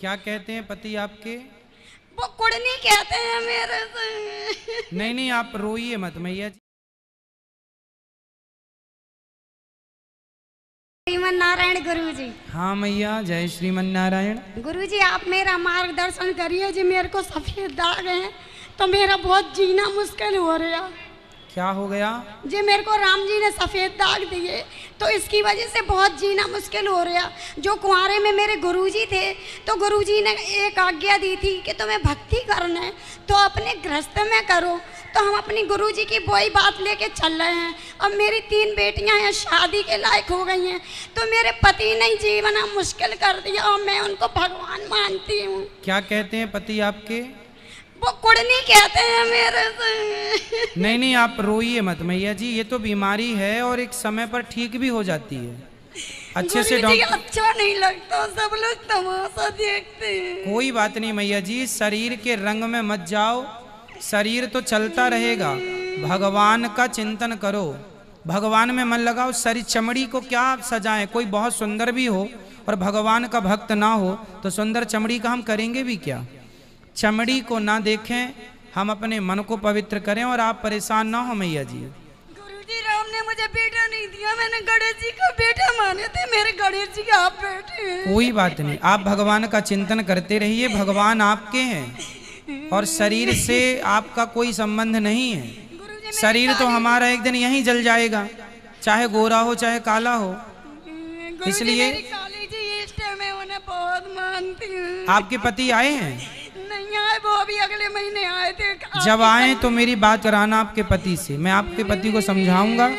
क्या कहते हैं पति आपके वो कुड़नी कहते हैं मेरे से नहीं नहीं आप रोइए मत मैया श्रीमन नारायण गुरु जी हाँ मैया जय श्रीमन नारायण गुरु जी आप मेरा मार्गदर्शन करिए जी मेरे को सफेद दाग है तो मेरा बहुत जीना मुश्किल हो रहा क्या हो गया जी मेरे को राम जी ने सफ़ेद दाग दिए तो इसकी वजह से बहुत जीना मुश्किल हो रहा जो कुंवरे में मेरे गुरुजी थे तो गुरुजी ने एक आज्ञा दी थी कि तुम्हें भक्ति करना है तो अपने गृहस्थ में करो तो हम अपनी गुरुजी की वही बात लेके चल रहे हैं अब मेरी तीन बेटियां हैं शादी के लायक हो गई हैं तो मेरे पति ने जीवन मुश्किल कर दिया और मैं उनको भगवान मानती हूँ क्या कहते हैं पति आपके वो कुड़नी कहते हैं मेरे से नहीं नहीं आप रोइए मत मैया जी ये तो बीमारी है और एक समय पर ठीक भी हो जाती है अच्छे से डॉक्टर अच्छा नहीं लगता सब लोग तमाशा देखते हैं कोई बात नहीं मैया जी शरीर के रंग में मत जाओ शरीर तो चलता रहेगा भगवान का चिंतन करो भगवान में मन लगाओ शरीर चमड़ी को क्या सजाएं कोई बहुत सुंदर भी हो और भगवान का भक्त ना हो तो सुंदर चमड़ी का हम करेंगे भी क्या चमड़ी को ना देखें हम अपने मन को पवित्र करें और आप परेशान ना हो मैया जी गुरु जी राम ने मुझे बेटा नहीं दिया मैंने गणेश जी को बेटा माने थे मेरे गणेश जी आप बेटे कोई बात नहीं आप भगवान का चिंतन करते रहिए भगवान आपके हैं और शरीर से आपका कोई संबंध नहीं है शरीर तो हमारा एक दिन यही जल जाएगा चाहे गोरा हो चाहे काला हो इसलिए आपके पति आए हैं नहीं आए वो अभी अगले महीने आए थे जब आए तो मेरी बात कराना आपके पति से मैं आपके पति को समझाऊंगा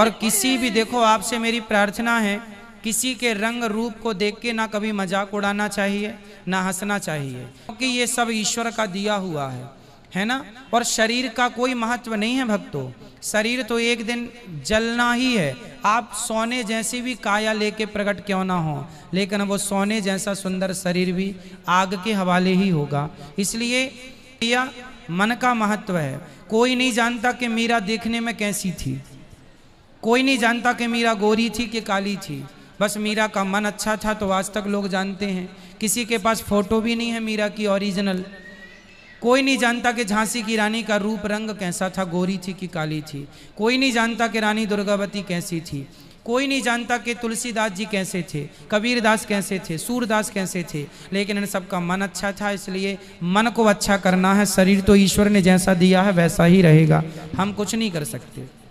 और किसी भी देखो आपसे मेरी प्रार्थना है किसी के रंग रूप को देख के ना कभी मजाक उड़ाना चाहिए ना हंसना चाहिए क्योंकि ये सब ईश्वर का दिया हुआ है है ना और शरीर का कोई महत्व नहीं है भक्तों शरीर तो एक दिन जलना ही है आप सोने जैसी भी काया लेके प्रकट क्यों ना हो लेकिन वो सोने जैसा सुंदर शरीर भी आग के हवाले ही होगा इसलिए यह मन का महत्व है कोई नहीं जानता कि मीरा देखने में कैसी थी कोई नहीं जानता कि मीरा गोरी थी कि काली थी बस मीरा का मन अच्छा था तो आज तक लोग जानते हैं किसी के पास फोटो भी नहीं है मीरा की ओरिजिनल कोई नहीं जानता कि झांसी की रानी का रूप रंग कैसा था गोरी थी कि काली थी कोई नहीं जानता कि रानी दुर्गावती कैसी थी कोई नहीं जानता कि तुलसीदास जी कैसे थे कबीरदास कैसे थे सूरदास कैसे थे लेकिन इन सबका मन अच्छा था इसलिए मन को अच्छा करना है शरीर तो ईश्वर ने जैसा दिया है वैसा ही रहेगा हम कुछ नहीं कर सकते